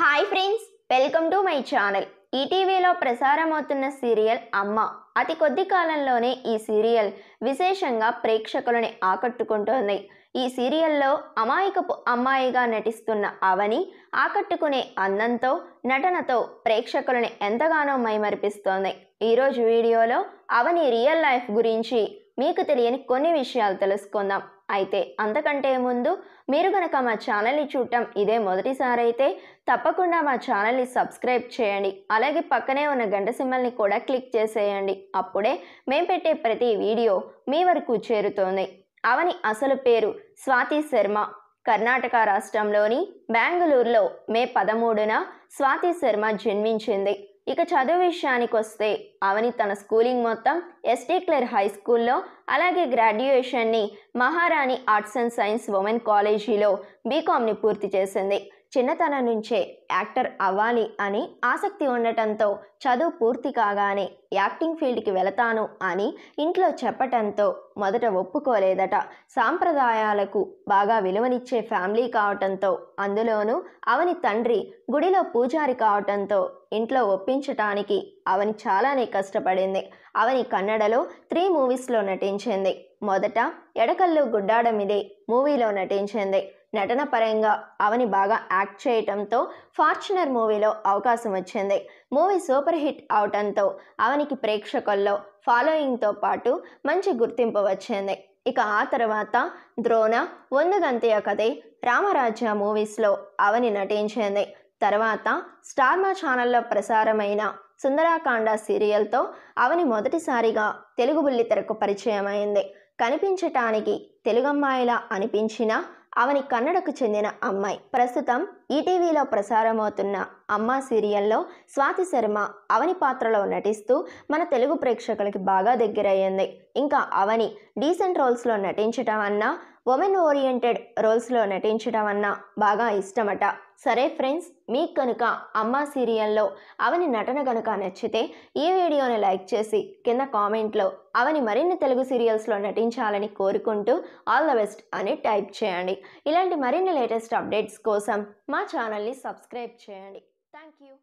hi friends welcome to my channel ఈటీవీలో ప్రసారమవుతున్న serial అమ్మ అతి కొద్ది కాలంలోనే ఈ సీరియల్ విశేషంగా ప్రేక్షకులని ఆకట్టుకుంటోంది ఈ సీరియల్లో అమాయకపు అమ్మాయిగా నటిస్తున్న అవని ఆకట్టుకునే అందంతో నటనతో ప్రేక్షకులని ఎంతగానో మైమరిపిస్తోంది ఈరోజు వీడియోలో అవని రియల్ లైఫ్ గురించి మీకు తెలియని కొన్ని విషయాలు తెలుసుకుందాం అయితే అంతకంటే ముందు మీరు కనుక మా ఛానల్ని చూడటం ఇదే మొదటిసారి అయితే తప్పకుండా మా ఛానల్ని సబ్స్క్రైబ్ చేయండి అలాగే పక్కనే ఉన్న గంట సింబల్ని కూడా క్లిక్ చేసేయండి అప్పుడే మేము పెట్టే ప్రతి వీడియో మీ వరకు చేరుతుంది అవని అసలు పేరు స్వాతి శర్మ కర్ణాటక రాష్ట్రంలోని బెంగళూరులో మే పదమూడున స్వాతి శర్మ జన్మించింది ఇక చదువు విషయానికి వస్తే అవని తన స్కూలింగ్ మొత్తం ఎస్టీ క్లేర్ హై స్కూల్లో అలాగే గ్రాడ్యుయేషన్ని మహారాణి ఆర్ట్స్ అండ్ సైన్స్ ఉమెన్ కాలేజీలో బీకామ్ని పూర్తి చేసింది చిన్నతనం నుంచే యాక్టర్ అవ్వాలి అని ఆసక్తి ఉండటంతో చదువు పూర్తి కాగానే యాక్టింగ్ ఫీల్డ్కి వెళతాను అని ఇంట్లో చెప్పటంతో మొదట ఒప్పుకోలేదట సాంప్రదాయాలకు బాగా విలువనిచ్చే ఫ్యామిలీ కావటంతో అందులోనూ అవని తండ్రి గుడిలో పూజారి కావటంతో ఇంట్లో ఒప్పించటానికి అవని చాలానే కష్టపడింది అవని కన్నడలో త్రీ మూవీస్లో నటించింది మొదట ఎడకల్లు గుడ్డాడమిదే మూవీలో నటించింది నటన పరంగా అవని బాగా యాక్ట్ చేయటంతో ఫార్చునర్ మూవీలో అవకాశం వచ్చింది మూవీ సూపర్ హిట్ అవటంతో అవనికి ప్రేక్షకుల్లో ఫాలోయింగ్తో పాటు మంచి గుర్తింపు వచ్చింది ఇక ఆ తర్వాత ద్రోణ ఒందుగంతియ కథే రామరాజ్య మూవీస్లో అవని నటించింది తర్వాత స్టార్మా ఛానల్లో ప్రసారమైన సుందరాకాండ సీరియల్తో అవని మొదటిసారిగా తెలుగు బుల్లితెరకు పరిచయం అయింది కనిపించటానికి తెలుగమ్మాయిలా అనిపించిన అవని కన్నడకు చెందిన అమ్మాయి ప్రస్తుతం ఈటీవీలో ప్రసారమవుతున్న అమ్మ సీరియల్లో స్వాతి శర్మ అవని పాత్రలో నటిస్తూ మన తెలుగు ప్రేక్షకులకి బాగా దగ్గరయ్యింది ఇంకా అవని డీసెంట్ రోల్స్లో నటించటం అన్నా ఉమెన్ ఓరియంటెడ్ రోల్స్లో నటించడం అన్న బాగా ఇష్టమట సరే ఫ్రెండ్స్ మీకు కనుక అమ్మ సీరియల్లో అవని నటన కనుక నచ్చితే ఈ వీడియోని లైక్ చేసి కింద కామెంట్లో అవని మరిన్ని తెలుగు సీరియల్స్లో నటించాలని కోరుకుంటూ ఆల్ ద బెస్ట్ అని టైప్ చేయండి ఇలాంటి మరిన్ని లేటెస్ట్ అప్డేట్స్ కోసం మా ఛానల్ని సబ్స్క్రైబ్ చేయండి థ్యాంక్ యూ